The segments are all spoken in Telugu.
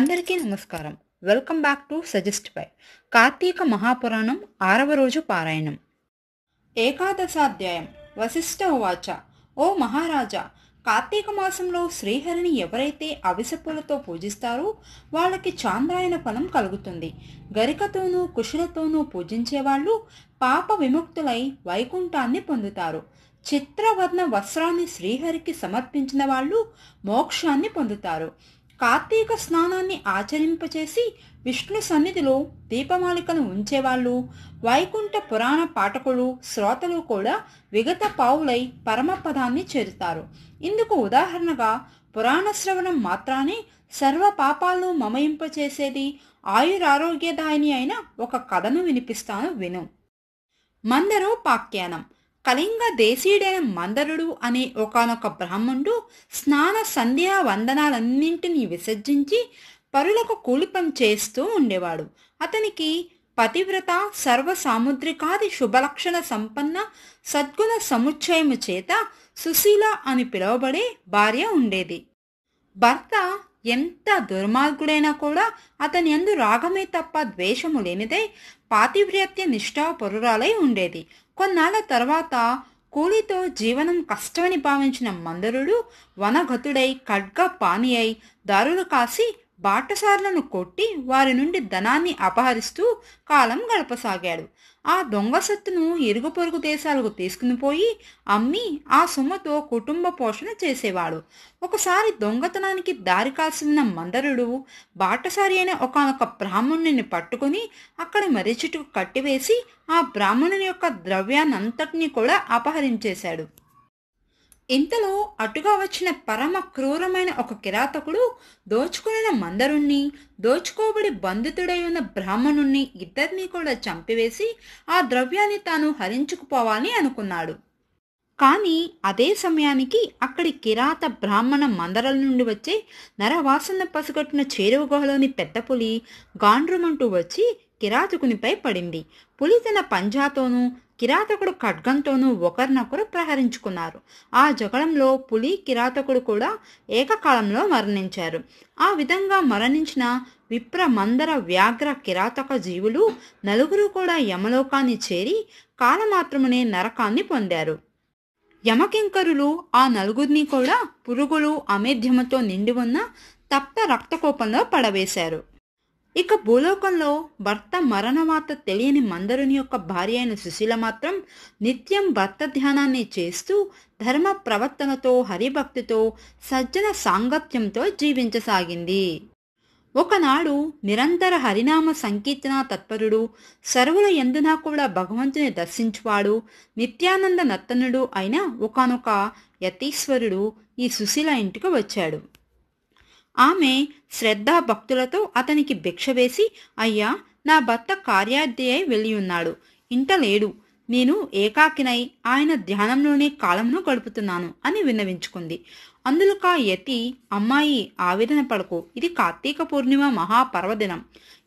అందరికీ నమస్కారం welcome back to suggest by Kartika Mahapuranam ఆరవ రోజు పారాయణం ఏకాదశాధ్యాయం వశిష్ట ఉవాచ ఓ మహారాజా కార్తీక మాసంలో శ్రీహరిని ఎవరైతే అవిసపులతో పూజిస్తారో వాళ్ళకి చాంద్రాయణ ఫలం కలుగుతుంది గరికతోనూ కుషులతోనూ పూజించేవాళ్ళు పాప విముక్తులై వైకుంఠాన్ని పొందుతారు చిత్రవర్ణ వస్త్రాన్ని శ్రీహరికి సమర్పించిన వాళ్ళు మోక్షాన్ని పొందుతారు కార్తీక స్నానాన్ని ఆచరింపచేసి విష్ణు సన్నిధిలో దీపమాలికను ఉంచేవాళ్ళు వైకుంఠ పురాణ పాఠకులు శ్రోతలు కూడా విగత పావులై పరమపదాన్ని చేరుతారు ఇందుకు ఉదాహరణగా పురాణ శ్రవణం మాత్రానే సర్వ పాపాలను మమయింపచేసేది ఆయురారోగ్యదాయిని అయిన ఒక కథను వినిపిస్తాను విను మందరో పాఖ్యానం కళింగ దేశీయుడైన మందరుడు అనే ఒకనొక బ్రాహ్మణుడు స్నాన సంధ్యా వందనాలన్నింటినీ విసర్జించి పరులకు కూలిపం చేస్తూ ఉండేవాడు అతనికి పతివ్రత సర్వసాముద్రికాది శుభలక్షణ సంపన్న సద్గుణ సముచ్చయము చేత సుశీల అని పిలువబడే భార్య ఉండేది భర్త ఎంత దుర్మార్గుడైనా కూడా అతని అందు రాగమే తప్ప ద్వేషము లేనిదై పాతివ్రత్య నిష్ఠాపరురాలై ఉండేది కొన్నాళ్ల తర్వాత కూలితో జీవనం కష్టమని భావించిన మందరుడు వనగతుడై ఖడ్గ పాని అయి దారులు కాసి బాటసారులను కొట్టి వారి నుండి ధనాన్ని అపహరిస్తూ కాలం గడపసాగాడు ఆ దొంగ సత్తును ఇరుగు పొరుగు దేశాలకు తీసుకుని పోయి అమ్మి ఆ సొమ్ముతో కుటుంబ పోషణ చేసేవాడు ఒకసారి దొంగతనానికి దారి కాల్సిన మందరుడు బాటసారి అయిన ఒకనొక బ్రాహ్మణుని పట్టుకుని అక్కడ మర్రి కట్టివేసి ఆ బ్రాహ్మణుని యొక్క ద్రవ్యాన్నంతటినీ కూడా అపహరించేశాడు ఇంతలో అటుగా వచ్చిన పరమ క్రూరమైన ఒక కిరాతకుడు దోచుకున్న మందరుణ్ణి దోచుకోబడి బంధితుడై ఉన్న బ్రాహ్మణుణ్ణి ఇద్దరినీ కూడా చంపివేసి ఆ ద్రవ్యాన్ని తాను హరించుకుపోవాలని అనుకున్నాడు కానీ అదే సమయానికి అక్కడి కిరాత బ్రాహ్మణ మందరల నుండి వచ్చే నరవాసన పసిగట్టిన చేరువ గుహలోని పెద్ద పులి గాండ్రుమంటూ వచ్చి కిరాతకునిపై పడింది పులి తన పంజాతోనూ కిరాతకుడు ఖడ్గంతోనూ ఒకరినొకరు ప్రహరించుకున్నారు ఆ జగడంలో పులి కిరాతకుడు కూడా ఏకకాలంలో మరణించారు ఆ విధంగా మరణించిన విప్ర మందర వ్యాఘ్ర కిరాతక జీవులు నలుగురు కూడా యమలోకాన్ని చేరి కాలమాత్రమునే నరకాన్ని పొందారు యమకింకరులు ఆ నలుగురిని కూడా పురుగులు అమేధ్యమతో నిండి ఉన్న తప్త రక్తకోపంలో పడవేశారు ఇక భూలోకంలో భర్త మరణవాత తెలియని మందరుని యొక్క భార్య అయిన సుశీల మాత్రం నిత్యం భర్త ధ్యానాన్ని చేస్తూ ధర్మ ప్రవర్తనతో హరిభక్తితో సజ్జన సాంగత్యంతో జీవించసాగింది ఒకనాడు నిరంతర హరినామ సంకీర్తన తత్పరుడు సర్వుల ఎందునా కూడా భగవంతుని దర్శించువాడు నిత్యానంద నర్తనుడు అయిన ఒకనొక యతీశ్వరుడు ఈ సుశీల ఇంటికి వచ్చాడు ఆమె శ్రద్ధాభక్తులతో అతనికి భిక్ష వేసి అయ్యా నా భర్త వెళ్ళి ఉన్నాడు ఇంట లేడు నేను ఏకాకినై ఆయన ధ్యానంలోనే కాలంను గడుపుతున్నాను అని విన్నవించుకుంది అందులో కా యతి అమ్మాయి ఆవేదన పడకు ఇది కార్తీక పూర్ణిమ మహాపర్వదినం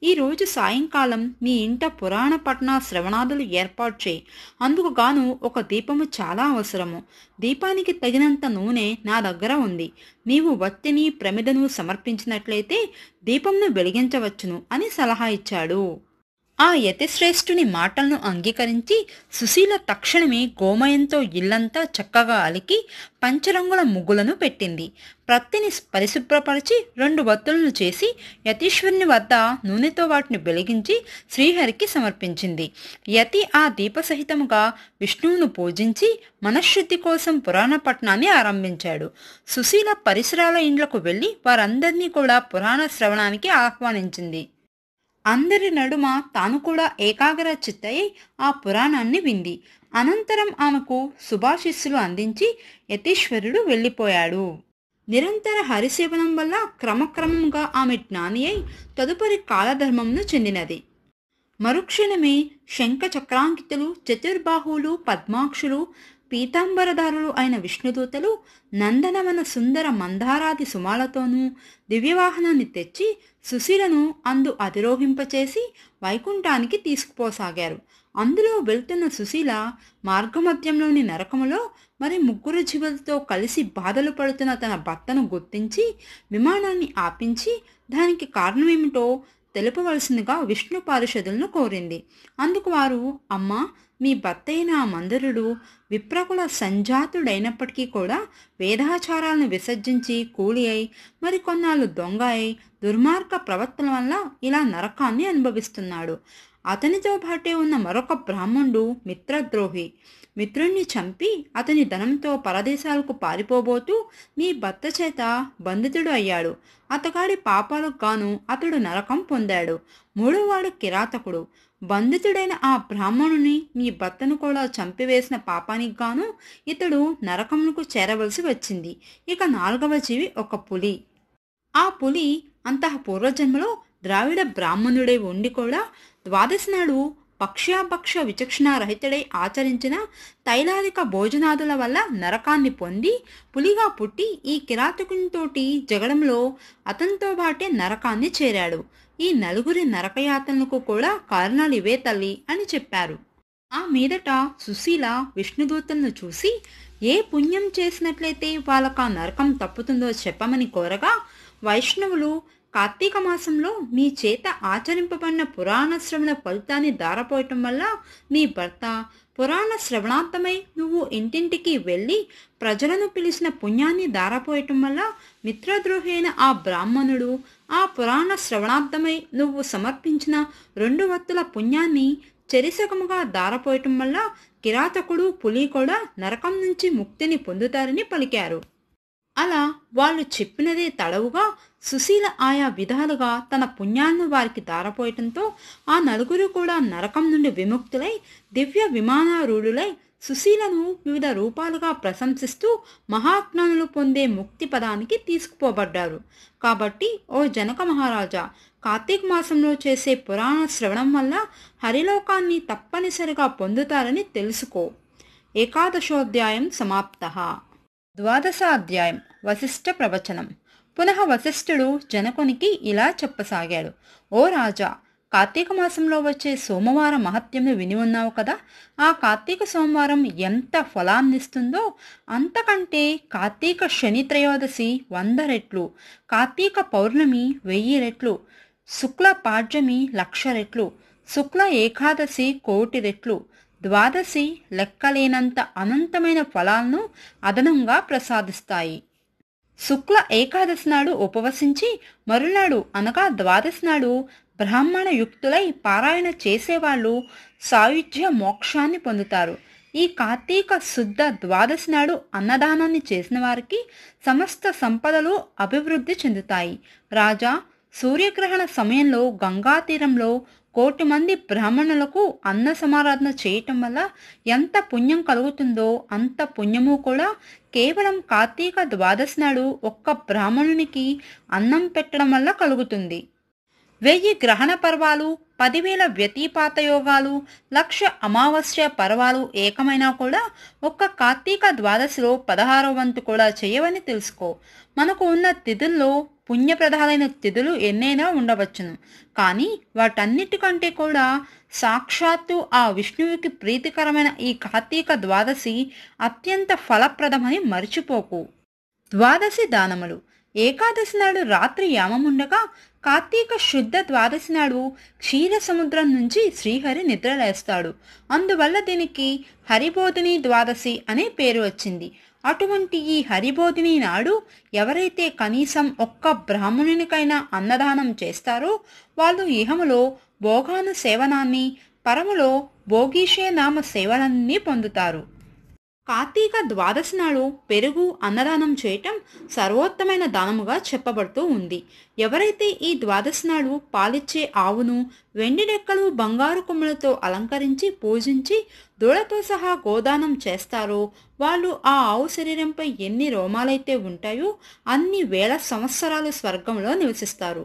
ఈరోజు సాయంకాలం మీ ఇంట పురాణ పట్న శ్రవణాదులు ఏర్పాటు చేయి అందుకు గాను ఒక దీపము చాలా అవసరము దీపానికి తగినంత నూనె నా దగ్గర ఉంది నీవు వత్తిని ప్రమిదను సమర్పించినట్లయితే దీపంను వెలిగించవచ్చును అని సలహా ఇచ్చాడు ఆ యతిశ్రేష్ఠుని మాటలను అంగీకరించి సుశీల తక్షణమే గోమయంతో ఇల్లంతా చక్కగా అలికి పంచరంగుల ముగ్గులను పెట్టింది ప్రత్తిని పరిశుభ్రపరిచి రెండు వత్తులను చేసి యతీశ్వరుని వద్ద నూనెతో వాటిని వెలిగించి శ్రీహరికి సమర్పించింది యతి ఆ దీపసహితముగా విష్ణువును పూజించి మనశ్శుద్ధి కోసం పురాణ పట్టణాన్ని ఆరంభించాడు సుశీల పరిసరాల ఇండ్లకు వెళ్ళి వారందరినీ కూడా పురాణ శ్రవణానికి ఆహ్వానించింది అందరి నడుమ తాను కూడా ఏకాగ్ర చిత్తయి ఆ పురాణాన్ని వింది అనంతరం ఆమెకు శుభాశిస్సులు అందించి యతీశ్వరుడు వెళ్ళిపోయాడు నిరంతర హరిసేవనం వల్ల క్రమక్రమంగా ఆమె జ్ఞాని అయి తదుపరి కాలధర్మంను చెందినది మరుక్షణమే శంఖ చక్రాంకితులు చతుర్బాహువులు పద్మాక్షులు పీతాంబరదారులు అయిన విష్ణుదూతలు నందనవన సుందర మందారాది సుమాలతోనూ దివ్యవాహనాన్ని తెచ్చి సుశీలను అందు అధిరోహింపచేసి వైకుంఠానికి తీసుకుపోసాగారు అందులో వెళ్తున్న సుశీల మార్గమధ్యంలోని నరకములో మరి ముగ్గురు జీవులతో కలిసి బాధలు పడుతున్న తన భర్తను గుర్తించి విమానాన్ని ఆపించి దానికి కారణమేమిటో తెలుపవలసిందిగా విష్ణు పారిషదులను కోరింది అందుకు వారు అమ్మ మీ భర్తైన మందరుడు విప్రకుల సంజాతుడైనప్పటికీ కూడా వేదాచారాలను విసర్జించి కూలి అయి మరికొన్నాళ్ళు దొంగ అయి దుర్మార్గ ప్రవర్తన వల్ల ఇలా నరకాన్ని అనుభవిస్తున్నాడు అతనితో పాటే ఉన్న మరొక బ్రాహ్మణుడు మిత్రద్రోహి మిత్రుణ్ణి చంపి అతని ధనంతో పరదేశాలకు పారిపోబోతూ మీ భర్త చేత బంధితుడు అయ్యాడు అతగాడి పాపాలకు గాను అతడు నరకం పొందాడు మూడోవాడు కిరాతకుడు బంధితుడైన ఆ బ్రాహ్మణుని మీ భర్తను కూడా చంపివేసిన పాపానికి గాను ఇతడు నరకమునకు చేరవలసి వచ్చింది ఇక నాలుగవ జీవి ఒక పులి ఆ పులి అంతః పూర్వజన్మలో ద్రావిడ బ్రాహ్మణుడై ఉండి కూడా ద్వాదశి నాడు పక్ష్యాపక్ష విచక్షణారహితుడై ఆచరించిన తైలాదిక భోజనాదుల వల్ల నరకాన్ని పొంది పులిగా పుట్టి ఈ కిరాతకునితోటి జగడంలో అతనితో బాటే నరకాన్ని చేరాడు ఈ నలుగురి నరకయాతనకు కూడా కారణాలు ఇవే తల్లి అని చెప్పారు ఆ మీదట సుశీల విష్ణుదూతలను చూసి ఏ పుణ్యం చేసినట్లయితే వాళ్ళకు ఆ నరకం తప్పుతుందో చెప్పమని కోరగా వైష్ణవులు కార్తీక మాసంలో మీ చేత ఆచరింపబడిన పురాణ శ్రవణ ఫలితాన్ని దారపోయటం వల్ల నీ భర్త పురాణ శ్రవణార్థమై నువ్వు ఇంటింటికి వెళ్ళి ప్రజలను పిలిచిన పుణ్యాన్ని దారపోయటం వల్ల మిత్రద్రోహైన ఆ బ్రాహ్మణుడు ఆ పురాణ శ్రవణార్థమై నువ్వు సమర్పించిన రెండు వత్తుల పుణ్యాన్ని చెరిసగముగా దారపోయటం వల్ల కిరాతకుడు పులి కూడా నరకం నుంచి ముక్తిని పొందుతారని పలికారు అలా వాళ్ళు చెప్పినదే తడవుగా సుశీల ఆయా విధాలుగా తన పుణ్యాలను వారికి దారపోయటంతో ఆ నలుగురు కూడా నరకం నుండి విముక్తులై దివ్య విమానారూఢులై సుశీలను వివిధ రూపాలుగా ప్రశంసిస్తూ మహాజ్ఞానులు పొందే ముక్తి పదానికి తీసుకుపోబడ్డారు కాబట్టి ఓ జనక మహారాజా కార్తీక మాసంలో చేసే పురాణ శ్రవణం వల్ల హరిలోకాన్ని తప్పనిసరిగా పొందుతారని తెలుసుకో ఏకాదశోధ్యాయం సమాప్త ద్వాదశాధ్యాయం వశిష్ఠ ప్రవచనం పునః వశిష్ఠుడు జనకునికి ఇలా చెప్పసాగాడు ఓ రాజా కార్తీక మాసంలో వచ్చే సోమవారం మహత్యంను విని ఉన్నావు కదా ఆ కార్తీక సోమవారం ఎంత ఫలాన్నిస్తుందో అంతకంటే కార్తీక శని త్రయోదశి వంద రెట్లు కార్తీక పౌర్ణమి వెయ్యి రెట్లు శుక్ల పాడ్యమి లక్ష రెట్లు శుక్ల ఏకాదశి కోటి రెట్లు ద్వాదశి లెక్కలేనంత అనంతమైన ఫలాలను అదనంగా ప్రసాదిస్తాయి శుక్ల ఏకాదశి నాడు ఉపవసించి మరునాడు అనగా ద్వాదశి నాడు బ్రాహ్మణ యుక్తులై పారాయణ చేసేవాళ్ళు సాయుధ్య మోక్షాన్ని పొందుతారు ఈ కార్తీక శుద్ధ ద్వాదశి నాడు అన్నదానాన్ని చేసిన వారికి సమస్త సంపదలు అభివృద్ధి చెందుతాయి రాజా సూర్యగ్రహణ సమయంలో గంగా తీరంలో కోటి మంది బ్రాహ్మణులకు అన్న సమారాధన చేయటం వల్ల ఎంత పుణ్యం కలుగుతుందో అంత పుణ్యము కూడా కేవలం కార్తీక ద్వాదశి నాడు ఒక్క బ్రాహ్మణునికి అన్నం పెట్టడం వల్ల కలుగుతుంది వెయ్యి గ్రహణ పర్వాలు పదివేల వ్యతిపాత యోగాలు లక్ష అమావాస్య పర్వాలు ఏకమైనా కూడా ఒక్క కార్తీక ద్వాదశిలో పదహారో వంతు కూడా చేయవని తెలుసుకో మనకు ఉన్న తిథుల్లో పుణ్యప్రదాలైన తిథులు ఎన్నైనా ఉండవచ్చును కానీ వాటన్నిటికంటే కూడా సాక్షాత్తు ఆ విష్ణువుకి ప్రీతికరమైన ఈ కార్తీక ద్వాదశి అత్యంత ఫలప్రదమని మర్చిపోకు ద్వాదశి దానములు ఏకాదశి నాడు రాత్రి యామముండగా కార్తీక శుద్ధ ద్వాదశి నాడు క్షీర సముద్రం నుంచి శ్రీహరి నిద్రలేస్తాడు అందువల్ల దీనికి హరిబోధిని ద్వాదశి అనే పేరు వచ్చింది అటువంటి ఈ హరిబోధిని నాడు ఎవరైతే కనీసం ఒక్క బ్రాహ్మణునికైనా అన్నదానం చేస్తారో వాళ్ళు ఇహములో భోగాను సేవనాన్ని పరములో భోగీషే నామ సేవనాన్ని పొందుతారు కార్తీక ద్వాదశి నాడు పెరుగు అన్నదానం చేయటం సర్వోత్తమైన దానముగా చెప్పబడుతూ ఉంది ఎవరైతే ఈ ద్వాదశి నాడు పాలిచ్చే ఆవును వెండి డెక్కలు బంగారు కొమ్మలతో అలంకరించి పూజించి దూడతో సహా గోదానం చేస్తారో వాళ్ళు ఆ ఆవు శరీరంపై ఎన్ని రోమాలైతే ఉంటాయో అన్ని వేల సంవత్సరాలు స్వర్గంలో నివసిస్తారు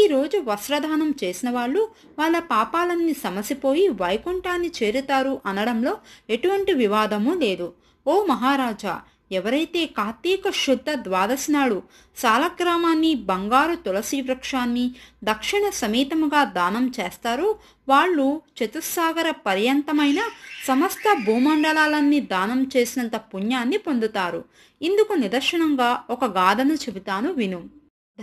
ఈరోజు వస్త్రదానం చేసిన వాళ్ళు వాళ్ళ పాపాలన్నీ సమసిపోయి వైకుంఠాన్ని చేరుతారు అనడంలో ఎటువంటి వివాదము లేదు ఓ మహారాజా ఎవరైతే కార్తీక శుద్ధ ద్వాదశి నాడు సాలగ్రామాన్ని బంగారు తులసి వృక్షాన్ని దక్షిణ సమేతముగా దానం చేస్తారో వాళ్ళు చతుస్సాగర పర్యంతమైన సమస్త భూమండలాలన్నీ దానం చేసినంత పుణ్యాన్ని పొందుతారు ఇందుకు నిదర్శనంగా ఒక గాథను చెబుతాను విను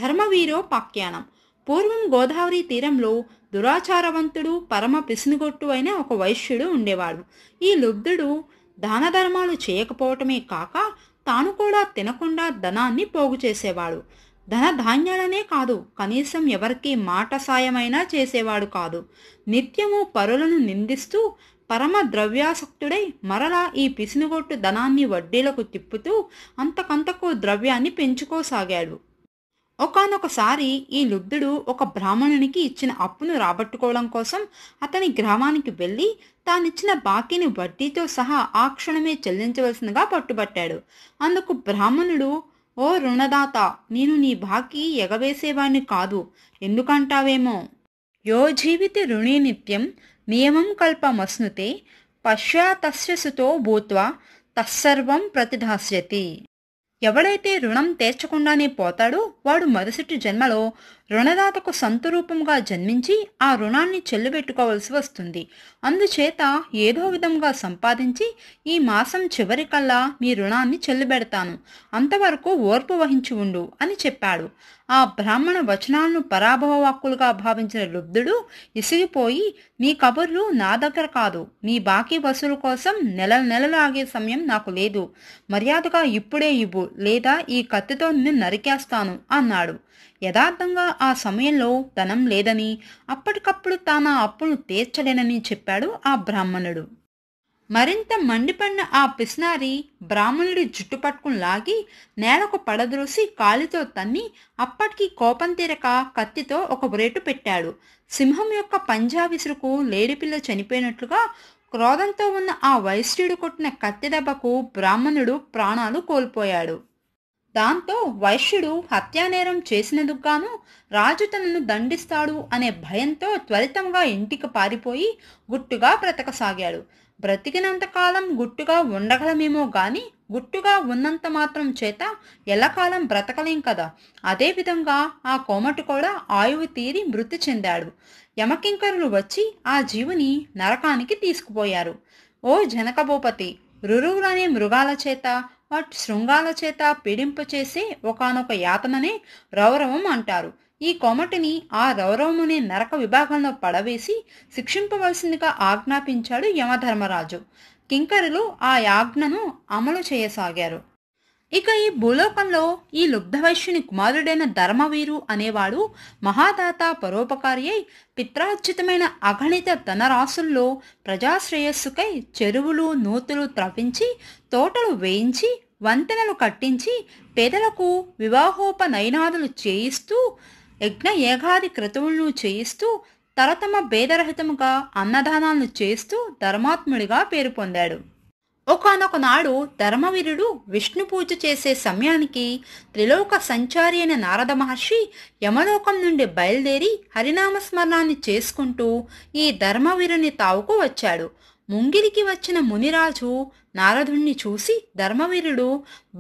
ధర్మవీరోపాఖ్యానం పూర్వం గోదావరి తీరంలో దురాచారవంతుడు పరమ పిసినుగొట్టు అయిన ఒక వైశ్యుడు ఉండేవాడు ఈ లుబ్ధుడు దాన ధర్మాలు చేయకపోవటమే కాక తాను కూడా తినకుండా ధనాన్ని పోగు చేసేవాడు ధన ధాన్యాలనే కాదు కనీసం ఎవరికి మాట సాయమైనా చేసేవాడు కాదు నిత్యము పరులను నిందిస్తూ పరమ ద్రవ్యాసక్తుడై మరలా ఈ పిసినుగొట్టు ధనాన్ని వడ్డీలకు తిప్పుతూ అంతకంతకు ద్రవ్యాన్ని పెంచుకోసాగాడు ఒకనొకసారి ఈ లుబ్ధుడు ఒక బ్రాహ్మణునికి ఇచ్చిన అప్పును రాబట్టుకోవడం కోసం అతని గ్రామానికి వెళ్ళి తానిచ్చిన బాకీని వడ్డీతో సహా ఆ క్షణమే చెల్లించవలసిందిగా పట్టుబట్టాడు అందుకు బ్రాహ్మణుడు ఓ రుణదాత నేను నీ బాకీ ఎగవేసేవాణ్ణి కాదు ఎందుకంటావేమో యో జీవిత రుణీ నిత్యం నియమం కల్ప మస్నుతే పశ్చాతస్యసుతో భూత్వా తత్సర్వం ప్రతిధాస్యతి ఎవడైతే రుణం తీర్చకుండానే పోతాడో వాడు మరుసటి జన్మలో రుణదాతకు సంతరూపంగా జన్మించి ఆ రుణాన్ని చెల్లుబెట్టుకోవలసి వస్తుంది అందుచేత ఏదో విధంగా సంపాదించి ఈ మాసం చివరికల్లా మీ రుణాన్ని చెల్లుబెడతాను అంతవరకు ఓర్పు వహించి ఉండు అని చెప్పాడు ఆ బ్రాహ్మణ వచనాలను పరాభవ వాక్కులుగా భావించిన లుబ్ధుడు ఇసిగిపోయి మీ కబుర్లు నా దగ్గర కాదు మీ బాకీ వసూలు కోసం నెల నెలలు ఆగే సమయం నాకు లేదు మర్యాదగా ఇప్పుడే ఇవ్వు లేదా ఈ కత్తితో నిన్ను నరికేస్తాను అన్నాడు యథార్థంగా ఆ సమయంలో ధనం లేదని అప్పటికప్పుడు తాను అప్పును తీర్చలేనని చెప్పాడు ఆ బ్రాహ్మణుడు మరింత మండిపడిన ఆ పిస్నారి బ్రాహ్మణుడి జుట్టు పట్టుకుని లాగి నేలకు పడద్రోసి కాలితో తన్ని అప్పటికి కోపం తీరక కత్తితో ఒక బ్రేటు పెట్టాడు సింహం యొక్క పంజా విసురుకు లేడిపిల్ల చనిపోయినట్లుగా క్రోధంతో ఉన్న ఆ వైశ్యుడు కొట్టిన కత్తి దెబ్బకు బ్రాహ్మణుడు ప్రాణాలు కోల్పోయాడు దాంతో వైశ్యుడు హత్యానేరం చేసినందుకు గాను రాజు తనను దండిస్తాడు అనే భయంతో త్వరితంగా ఇంటికి పారిపోయి గుట్టుగా బ్రతకసాగాడు బ్రతికినంతకాలం గుట్టుగా ఉండగలమేమో గాని గుట్టుగా ఉన్నంత మాత్రం చేత ఎల్లకాలం బ్రతకలేం కదా అదేవిధంగా ఆ కోమటు కూడా ఆయువు తీరి మృతి చెందాడు యమకింకరులు వచ్చి ఆ జీవుని నరకానికి తీసుకుపోయారు ఓ జనకభూపతి రురువులనే మృగాల చేత వాటి శృంగాల చేత పీడింపు చేసి ఒకనొక యాతననే రౌరవం అంటారు ఈ కొమటిని ఆ రౌరవమునే నరక విభాగంలో పడవేసి శిక్షింపవలసిందిగా ఆజ్ఞాపించాడు యమధర్మరాజు కింకరులు ఆ యాజ్ఞను అమలు చేయసాగారు ఇక ఈ భూలోకంలో ఈ లుబ్ధవైశ్యుని కుమారుడైన ధర్మవీరు అనేవాడు మహాదాత పరోపకారి అయి పిత్రార్చితమైన అగణిత ధనరాశుల్లో ప్రజాశ్రేయస్సుకై చెరువులు నూతులు త్రవించి తోటలు వేయించి వంతెనలు కట్టించి పేదలకు వివాహోపనయనాదులు చేయిస్తూ యజ్ఞ ఏఘాది క్రతువులను చేయిస్తూ తరతమ భేదరహితముగా అన్నదానాలను చేస్తూ ధర్మాత్ముడిగా పేరు పొందాడు ఒకనొక నాడు ధర్మవీరుడు విష్ణు పూజ చేసే సమయానికి త్రిలోక సంచారి అయిన నారద మహర్షి యమలోకం నుండి బయలుదేరి హరినామస్మరణాన్ని చేసుకుంటూ ఈ ధర్మవీరుని తావుకు వచ్చాడు ముంగిరికి వచ్చిన మునిరాజు నారదుణ్ణి చూసి ధర్మవీరుడు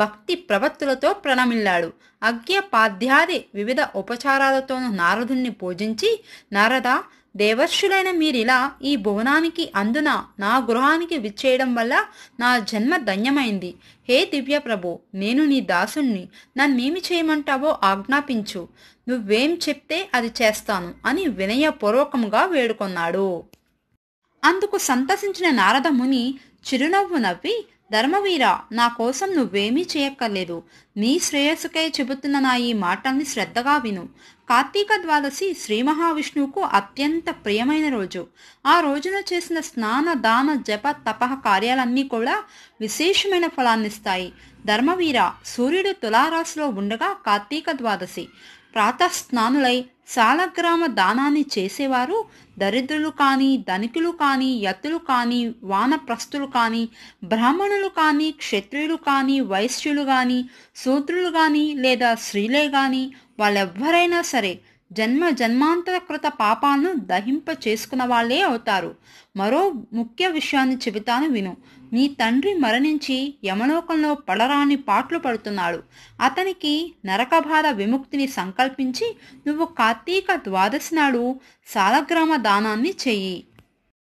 భక్తి ప్రవత్తులతో ప్రణమిల్లాడు అగ్ఞపాధ్యాది వివిధ ఉపచారాలతోనూ నారదుణ్ణి పూజించి నారద దేవర్షులైన మీరిలా ఈ భువనానికి అందున నా గృహానికి విచ్చేయడం వల్ల నా జన్మ ధన్యమైంది హే దివ్య ప్రభు నేను నీ దాసుణ్ణి నన్నేమి చేయమంటావో ఆజ్ఞాపించు నువ్వేం చెప్తే అది చేస్తాను అని వినయపూర్వకంగా వేడుకొన్నాడు అందుకు సంతసించిన నారద ముని చిరునవ్వు నవ్వి ధర్మవీర నా కోసం నువ్వేమీ చేయక్కర్లేదు నీ శ్రేయస్సుకై చెబుతున్న నా ఈ మాటల్ని శ్రద్ధగా విను కార్తీక ద్వాదశి శ్రీ మహావిష్ణువుకు అత్యంత ప్రియమైన రోజు ఆ రోజున చేసిన స్నాన దాన జప తప కార్యాలన్నీ కూడా విశేషమైన ఫలాన్నిస్తాయి ధర్మవీర సూర్యుడు తులారాశిలో ఉండగా కార్తీక ద్వాదశి ప్రాతస్నానులై సాలగ్రామ దానాన్ని చేసేవారు దరిద్రులు కానీ ధనికులు కానీ యతులు కానీ వానప్రస్తులు కానీ బ్రాహ్మణులు కానీ క్షత్రియులు కానీ వైశ్యులు కానీ శూద్రులు కానీ లేదా స్త్రీలే కానీ వాళ్ళెవ్వరైనా సరే జన్మ జన్మాంతర కృత పాపాలను దహింప చేసుకున్న వాళ్ళే అవుతారు మరో ముఖ్య విషయాన్ని చెబుతాను విను నీ తండ్రి మరణించి యమలోకంలో పడరాని పాటలు పడుతున్నాడు అతనికి నరకభార విముక్తిని సంకల్పించి నువ్వు కార్తీక ద్వాదశి నాడు సాలగ్రామ దానాన్ని చెయ్యి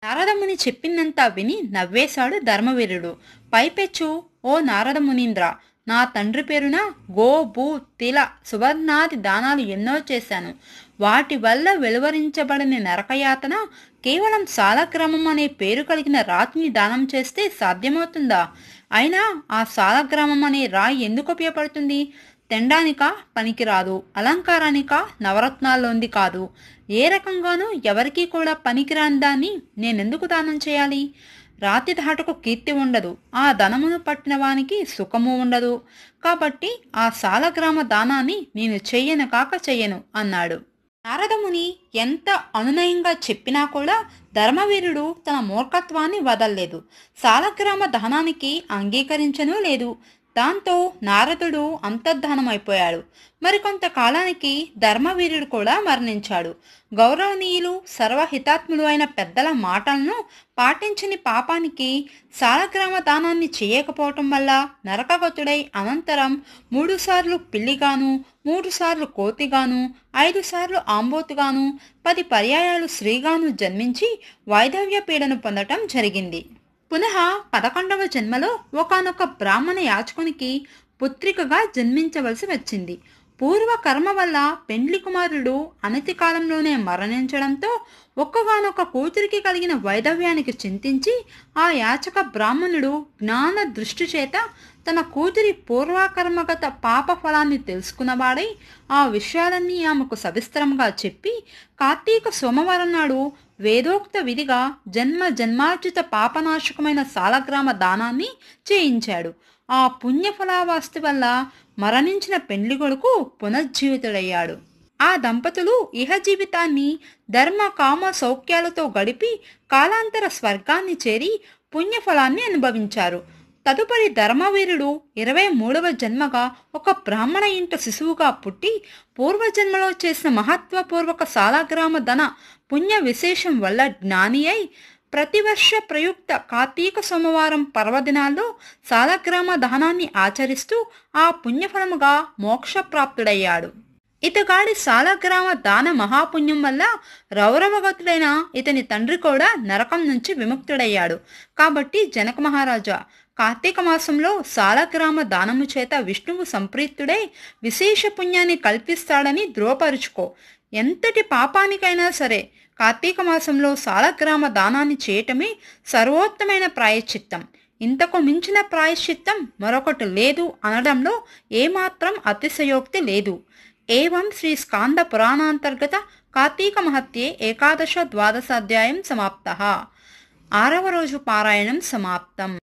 నారదముని చెప్పిందంతా విని నవ్వేశాడు ధర్మవీరుడు పైపెచ్చు ఓ నారదమునీంద్ర నా తండ్రి పేరున గో భూ తిల సువర్ణాది దానాలు ఎన్నో చేశాను వాటి వల్ల వెలువరించబడిన నరకయాతన కేవలం సాలగ్రామం అనే పేరు కలిగిన రాతిని దానం చేస్తే సాధ్యమవుతుందా అయినా ఆ సాలగ్రామం అనే రాయి ఎందుకు ఉపయోగపడుతుంది తెండానిక పనికిరాదు అలంకారానిక నవరత్నాల్లోంది కాదు ఏ రకంగానూ ఎవరికీ కూడా పనికిరాని దాన్ని నేనెందుకు దానం చేయాలి రాతి ధాటుకు కీర్తి ఉండదు ఆ ధనమును పట్టిన వానికి సుఖము ఉండదు కాబట్టి ఆ సాలగ్రామ దానాన్ని నేను చెయ్యను కాక చెయ్యను అన్నాడు నారదముని ఎంత అనునయంగా చెప్పినా కూడా ధర్మవీరుడు తన మూర్ఖత్వాన్ని వదల్లేదు సాలగ్రామ దహనానికి అంగీకరించనూ లేదు దాంతో నారదుడు అంతర్ధానమైపోయాడు మరికొంతకాలానికి ధర్మవీరుడు కూడా మరణించాడు గౌరవనీయులు సర్వహితాత్ములు అయిన పెద్దల మాటలను పాటించని పాపానికి సాలగ్రామ దానాన్ని చేయకపోవటం వల్ల నరకగతుడై అనంతరం మూడుసార్లు పిల్లిగాను మూడుసార్లు కోతిగాను ఐదుసార్లు ఆంబోతుగాను పది పర్యాయాలు శ్రీగాను జన్మించి వైధవ్య పీడను పొందటం జరిగింది పునః పదకొండవ జన్మలో ఒకనొక బ్రాహ్మణ యాచకునికి పుత్రికగా జన్మించవలసి వచ్చింది పూర్వ కర్మ వల్ల పెండ్లి కుమారుడు అనతి కాలంలోనే మరణించడంతో ఒక్కగానొక్క కూతురికి కలిగిన వైధవ్యానికి చింతించి ఆ యాచక బ్రాహ్మణుడు జ్ఞాన దృష్టి చేత తన కూతురి పూర్వకర్మగత పాప ఫలాన్ని తెలుసుకున్నవాడై ఆ విషయాలన్నీ ఆమెకు సవిస్తరంగా చెప్పి కార్తీక సోమవారం నాడు వేదోక్త విధిగా జన్మ జన్మార్జిత పాపనాశకమైన సాలగ్రామ దానాన్ని చేయించాడు ఆ పుణ్యఫలావాస్తి వల్ల మరణించిన పెండ్లి కొడుకు పునర్జీవితుడయ్యాడు ఆ దంపతులు ఇహ జీవితాన్ని ధర్మ కామ సౌఖ్యాలతో గడిపి కాలాంతర స్వర్గాన్ని చేరి పుణ్యఫలాన్ని అనుభవించారు తదుపరి ధర్మవీరుడు ఇరవై మూడవ జన్మగా ఒక బ్రాహ్మణ ఇంట శిశువుగా పుట్టి పూర్వజన్మలో చేసిన మహత్వపూర్వక సాలగ్రామ ధన పుణ్య విశేషం వల్ల జ్ఞాని అయి ప్రతివర్ష ప్రయుక్త కార్తీక సోమవారం పర్వదినాల్లో సాలగ్రామ దహనాన్ని ఆచరిస్తూ ఆ పుణ్యఫలముగా మోక్షప్రాప్తుడయ్యాడు ఇతగాడి సాలగ్రామ దాన మహాపుణ్యం వల్ల రౌరవగతుడైన ఇతని తండ్రి కూడా నరకం నుంచి విముక్తుడయ్యాడు కాబట్టి జనక మహారాజా కార్తీక మాసంలో సాలగ్రామ దానము చేత విష్ణువు సంప్రీతుడై విశేష పుణ్యాన్ని కల్పిస్తాడని ధృవపరుచుకో ఎంతటి పాపానికైనా సరే కార్తీక మాసంలో సాలగ్రామ దానాన్ని చేయటమే సర్వోత్తమైన ప్రాయశ్చిత్తం ఇంతకు మించిన ప్రాయశ్చిత్తం మరొకటి లేదు అనడంలో ఏమాత్రం అతిశయోక్తి లేదు ఏవం శ్రీ స్కాంద పురాణాంతర్గత కార్తీక మహత్యే ఏకాదశ ద్వాదశాధ్యాయం సమాప్త ఆరవ రోజు పారాయణం సమాప్తం